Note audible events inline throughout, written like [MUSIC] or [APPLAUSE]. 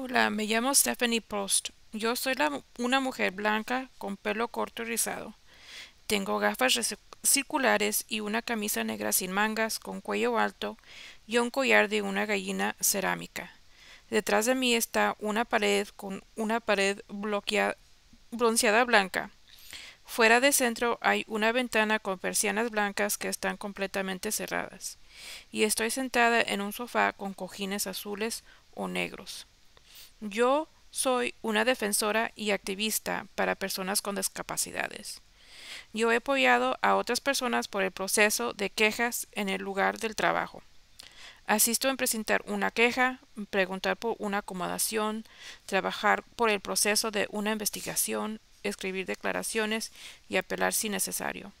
Hola, me llamo Stephanie Post. Yo soy una mujer blanca con pelo corto y rizado. Tengo gafas circulares y una camisa negra sin mangas con cuello alto y un collar de una gallina cerámica. Detrás de mí está una pared con una pared bronceada blanca. Fuera de centro hay una ventana con persianas blancas que están completamente cerradas, y estoy sentada en un sofá con cojines azules o negros. Yo soy una defensora y activista para personas con discapacidades. Yo he apoyado a otras personas por el proceso de quejas en el lugar del trabajo. Asisto en presentar una queja, preguntar por una acomodación, trabajar por el proceso de una investigación, escribir declaraciones y apelar si necesario.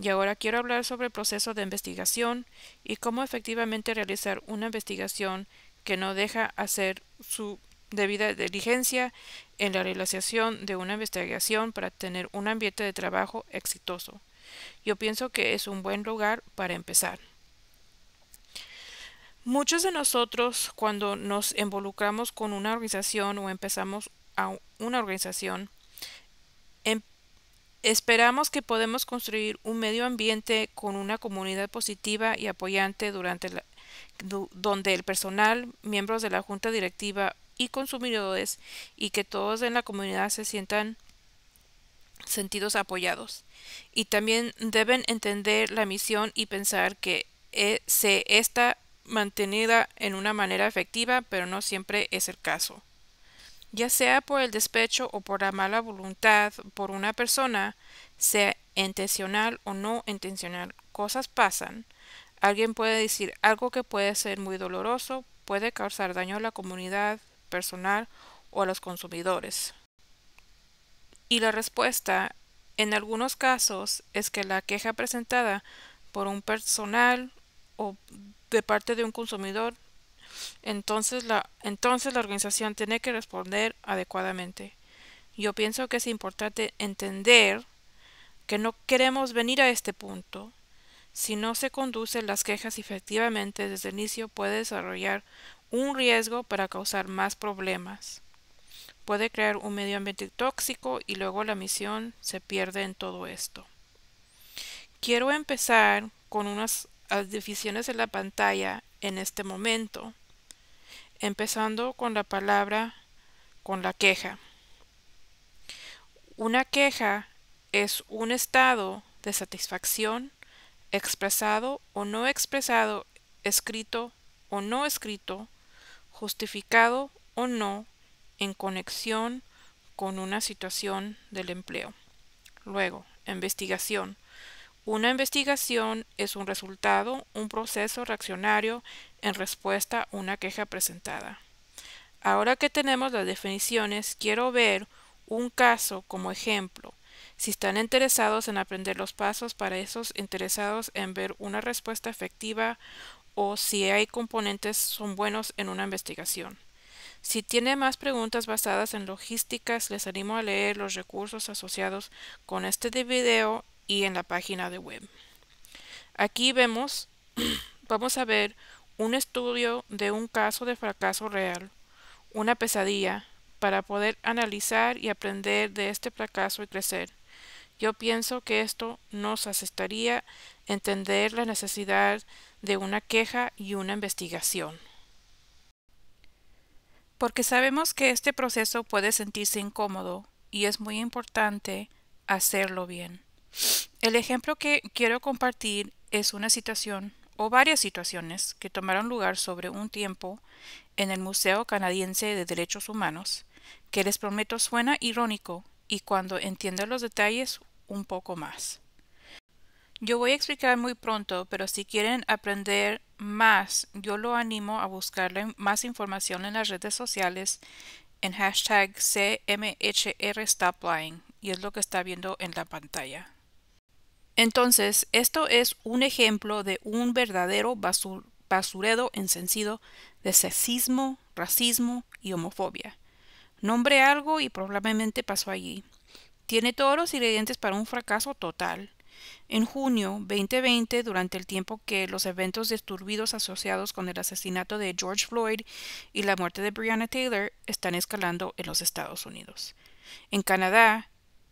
Y ahora quiero hablar sobre el proceso de investigación y cómo efectivamente realizar una investigación que no deja hacer su debida diligencia en la realización de una investigación para tener un ambiente de trabajo exitoso. Yo pienso que es un buen lugar para empezar. Muchos de nosotros cuando nos involucramos con una organización o empezamos a una organización, em, Esperamos que podemos construir un medio ambiente con una comunidad positiva y apoyante durante donde el personal, miembros de la junta directiva y consumidores y que todos en la comunidad se sientan sentidos apoyados. Y también deben entender la misión y pensar que eh, se está mantenida en una manera efectiva, pero no siempre es el caso. Ya sea por el despecho o por la mala voluntad por una persona, sea intencional o no intencional, cosas pasan. Alguien puede decir algo que puede ser muy doloroso, puede causar daño a la comunidad, personal o a los consumidores. Y la respuesta, en algunos casos, es que la queja presentada por un personal o de parte de un consumidor, entonces la, entonces la organización tiene que responder adecuadamente. Yo pienso que es importante entender que no queremos venir a este punto. Si no se conducen las quejas efectivamente desde el inicio puede desarrollar un riesgo para causar más problemas. Puede crear un medio ambiente tóxico y luego la misión se pierde en todo esto. Quiero empezar con unas definiciones en la pantalla en este momento, empezando con la palabra con la queja. Una queja es un estado de satisfacción expresado o no expresado, escrito o no escrito, justificado o no en conexión con una situación del empleo. Luego, investigación. Una investigación es un resultado, un proceso reaccionario en respuesta a una queja presentada. Ahora que tenemos las definiciones, quiero ver un caso como ejemplo. Si están interesados en aprender los pasos para esos interesados en ver una respuesta efectiva o si hay componentes son buenos en una investigación. Si tiene más preguntas basadas en logísticas, les animo a leer los recursos asociados con este video y en la página de web. Aquí vemos, [CLEARS THROAT] vamos a ver un estudio de un caso de fracaso real, una pesadilla, para poder analizar y aprender de este fracaso y crecer. Yo pienso que esto nos asestaría entender la necesidad de una queja y una investigación. Porque sabemos que este proceso puede sentirse incómodo y es muy importante hacerlo bien. El ejemplo que quiero compartir es una situación o varias situaciones que tomaron lugar sobre un tiempo en el Museo Canadiense de Derechos Humanos, que les prometo suena irónico y cuando entiendan los detalles un poco más. Yo voy a explicar muy pronto, pero si quieren aprender más, yo lo animo a buscar más información en las redes sociales en hashtag CMHRStopLying y es lo que está viendo en la pantalla. Entonces, esto es un ejemplo de un verdadero basur en sentido de sexismo, racismo y homofobia. Nombre algo y probablemente pasó allí. Tiene todos los ingredientes para un fracaso total. En junio 2020, durante el tiempo que los eventos disturbidos asociados con el asesinato de George Floyd y la muerte de Breonna Taylor están escalando en los Estados Unidos. En Canadá,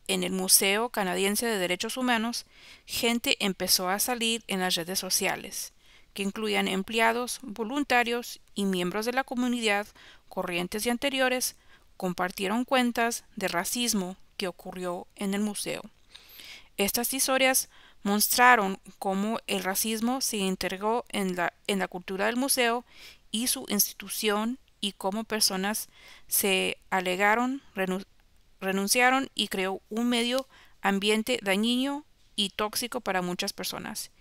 en el Museo Canadiense de Derechos Humanos, gente empezó a salir en las redes sociales, que incluían empleados, voluntarios y miembros de la comunidad, corrientes y anteriores, compartieron cuentas de racismo, que ocurrió en el museo. Estas historias mostraron cómo el racismo se integró en la, en la cultura del museo y su institución y cómo personas se alegaron, renunciaron y creó un medio ambiente dañino y tóxico para muchas personas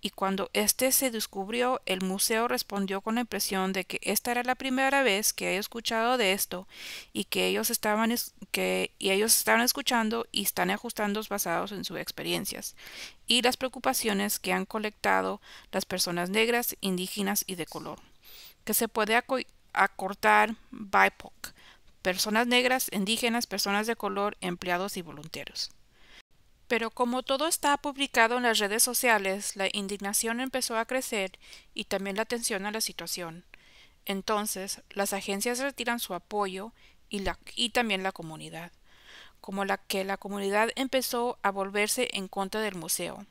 y cuando éste se descubrió, el museo respondió con la impresión de que esta era la primera vez que había escuchado de esto y que ellos estaban, que, y ellos estaban escuchando y están ajustando basados en sus experiencias y las preocupaciones que han colectado las personas negras, indígenas y de color, que se puede acortar BIPOC, personas negras, indígenas, personas de color, empleados y voluntarios. Pero como todo está publicado en las redes sociales, la indignación empezó a crecer y también la atención a la situación. Entonces, las agencias retiran su apoyo y, y también la comunidad, como la que la comunidad empezó a volverse en contra del museo.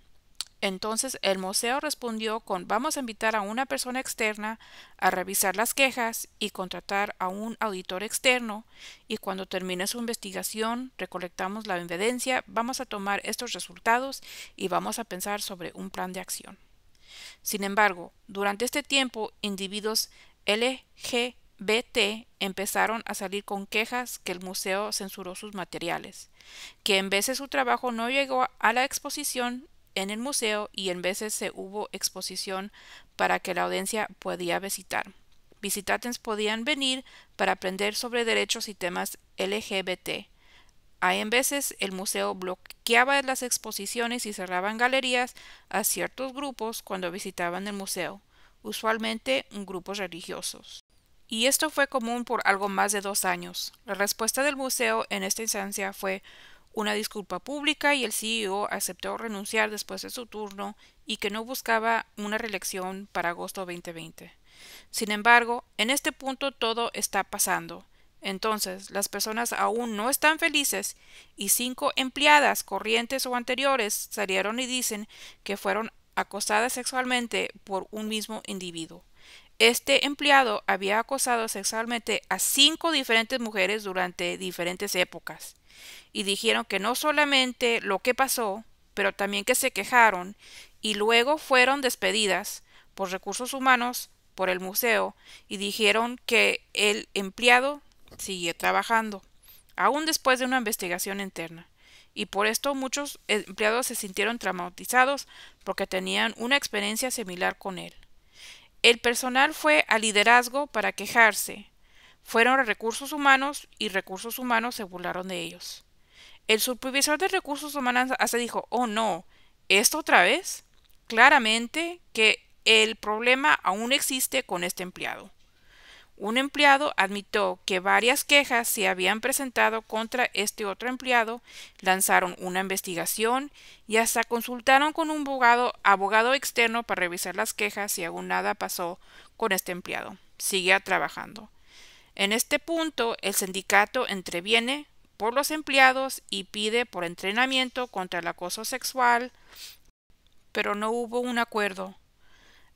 Entonces el museo respondió con vamos a invitar a una persona externa a revisar las quejas y contratar a un auditor externo y cuando termine su investigación recolectamos la evidencia, vamos a tomar estos resultados y vamos a pensar sobre un plan de acción. Sin embargo, durante este tiempo individuos LGBT empezaron a salir con quejas que el museo censuró sus materiales, que en vez de su trabajo no llegó a la exposición en el museo y en veces se hubo exposición para que la audiencia podía visitar. Visitantes podían venir para aprender sobre derechos y temas LGBT. Hay en veces el museo bloqueaba las exposiciones y cerraban galerías a ciertos grupos cuando visitaban el museo, usualmente grupos religiosos. Y esto fue común por algo más de dos años. La respuesta del museo en esta instancia fue una disculpa pública y el CEO aceptó renunciar después de su turno y que no buscaba una reelección para agosto 2020. Sin embargo, en este punto todo está pasando. Entonces, las personas aún no están felices y cinco empleadas corrientes o anteriores salieron y dicen que fueron acosadas sexualmente por un mismo individuo. Este empleado había acosado sexualmente a cinco diferentes mujeres durante diferentes épocas y dijeron que no solamente lo que pasó, pero también que se quejaron y luego fueron despedidas por recursos humanos por el museo y dijeron que el empleado sigue trabajando, aún después de una investigación interna. Y por esto muchos empleados se sintieron traumatizados porque tenían una experiencia similar con él. El personal fue a liderazgo para quejarse. Fueron a recursos humanos y recursos humanos se burlaron de ellos. El supervisor de recursos humanos hasta dijo, oh no, ¿esto otra vez? Claramente que el problema aún existe con este empleado. Un empleado admitió que varias quejas se habían presentado contra este otro empleado, lanzaron una investigación y hasta consultaron con un abogado, externo para revisar las quejas y aún nada pasó con este empleado. Sigue trabajando. En este punto, el sindicato entreviene por los empleados y pide por entrenamiento contra el acoso sexual, pero no hubo un acuerdo.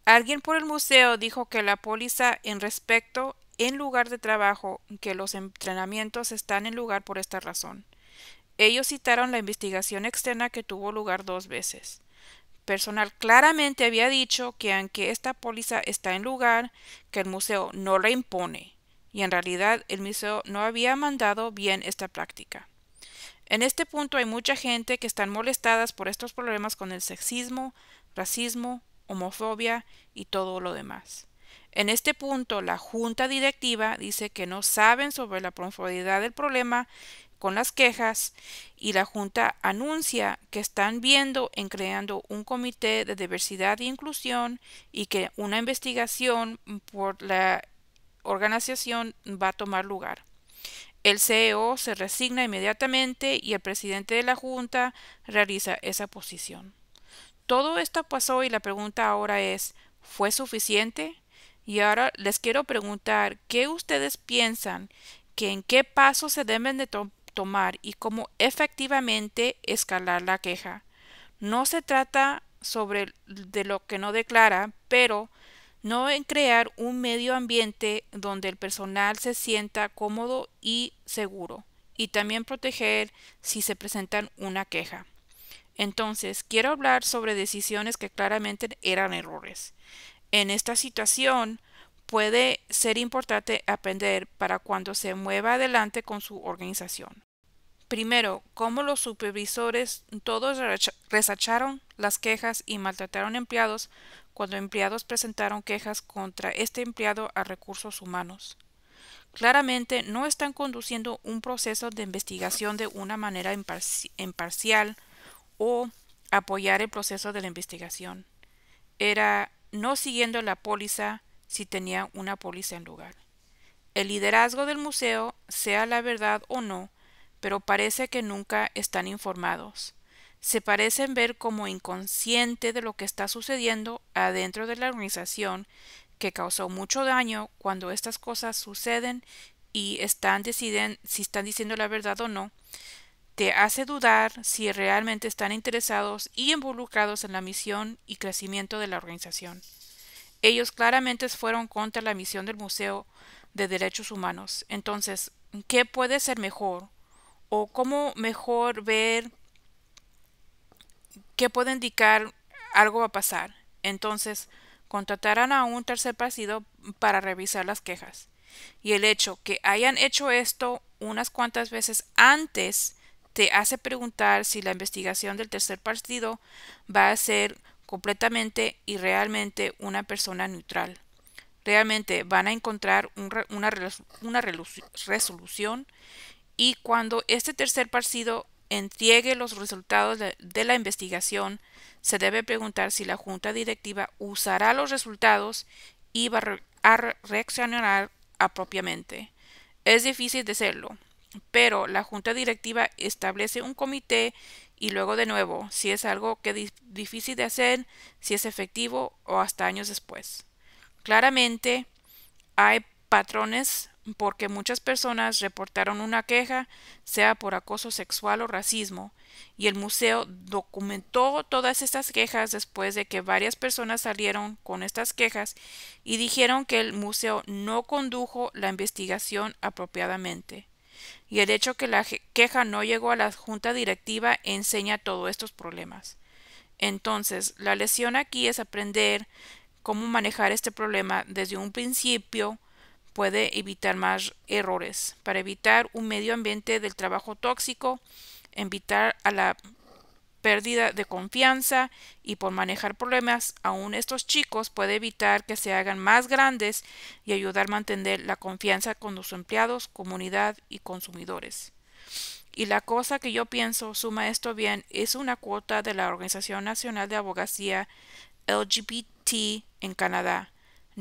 Alguien por el museo dijo que la póliza en respecto en lugar de trabajo, que los entrenamientos están en lugar por esta razón. Ellos citaron la investigación externa que tuvo lugar dos veces. Personal claramente había dicho que aunque esta póliza está en lugar, que el museo no la impone, y en realidad el museo no había mandado bien esta práctica. En este punto hay mucha gente que están molestadas por estos problemas con el sexismo, racismo, homofobia y todo lo demás. En este punto, la junta directiva dice que no saben sobre la profundidad del problema con las quejas y la junta anuncia que están viendo en creando un comité de diversidad e inclusión y que una investigación por la organización va a tomar lugar. El CEO se resigna inmediatamente y el presidente de la junta realiza esa posición todo esto pasó y la pregunta ahora es, ¿fue suficiente? Y ahora les quiero preguntar, ¿qué ustedes piensan que en qué pasos se deben de tomar y cómo efectivamente escalar la queja? No se trata sobre de lo que no declara, pero no en crear un medio ambiente donde el personal se sienta cómodo y seguro, y también proteger si se presentan una queja. Entonces, quiero hablar sobre decisiones que claramente eran errores. En esta situación, puede ser importante aprender para cuando se mueva adelante con su organización. Primero, cómo los supervisores todos rechazaron las quejas y maltrataron empleados cuando empleados presentaron quejas contra este empleado a recursos humanos. Claramente no están conduciendo un proceso de investigación de una manera imparcial o apoyar el proceso de la investigación. Era no siguiendo la póliza si tenía una póliza en lugar. El liderazgo del museo, sea la verdad o no, pero parece que nunca están informados. Se parecen ver como inconsciente de lo que está sucediendo adentro de la organización que causó mucho daño cuando estas cosas suceden y están deciden si están diciendo la verdad o no, te hace dudar si realmente están interesados y involucrados en la misión y crecimiento de la organización. Ellos claramente fueron contra la misión del Museo de Derechos Humanos. Entonces, ¿qué puede ser mejor? ¿O cómo mejor ver qué puede indicar algo va a pasar? Entonces, contratarán a un tercer partido para revisar las quejas. Y el hecho que hayan hecho esto unas cuantas veces antes te hace preguntar si la investigación del tercer partido va a ser completamente y realmente una persona neutral. Realmente van a encontrar una, resolución y cuando este tercer partido entregue los resultados de, la investigación, se debe preguntar si la junta directiva usará los resultados y va a reaccionar apropiamente. Es difícil decirlo, pero la junta directiva establece un comité y luego de nuevo, si es algo que es difícil de hacer, si es efectivo o hasta años después. Claramente, hay patrones porque muchas personas reportaron una queja, sea por acoso sexual o racismo, y el museo documentó todas estas quejas después de que varias personas salieron con estas quejas y dijeron que el museo no condujo la investigación apropiadamente y el hecho que la queja no llegó a la junta directiva enseña todos estos problemas. Entonces, la lección aquí es aprender cómo manejar este problema desde un principio puede evitar más errores, para evitar un medio ambiente del trabajo tóxico, evitar a la pérdida de confianza y por manejar problemas, aún estos chicos puede evitar que se hagan más grandes y ayudar a mantener la confianza con los empleados, comunidad y consumidores. Y la cosa que yo pienso, suma esto bien, es una cuota de la Organización Nacional de Abogacía LGBT en Canadá.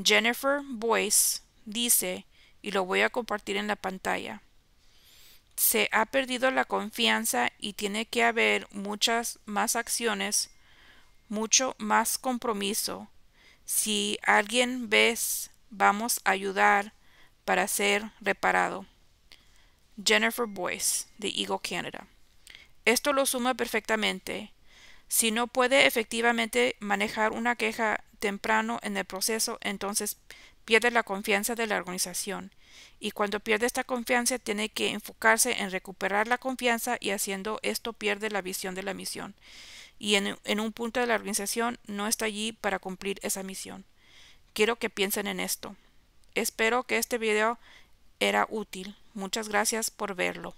Jennifer Boyce dice, y lo voy a compartir en la pantalla se ha perdido la confianza y tiene que haber muchas más acciones, mucho más compromiso. Si alguien ves, vamos a ayudar para ser reparado. Jennifer Boyce, de Eagle Canada. Esto lo suma perfectamente. Si no puede efectivamente manejar una queja temprano en el proceso, entonces pierde la confianza de la organización y cuando pierde esta confianza tiene que enfocarse en recuperar la confianza y haciendo esto pierde la visión de la misión. Y en, un punto de la organización no está allí para cumplir esa misión. Quiero que piensen en esto. Espero que este video era útil. Muchas gracias por verlo.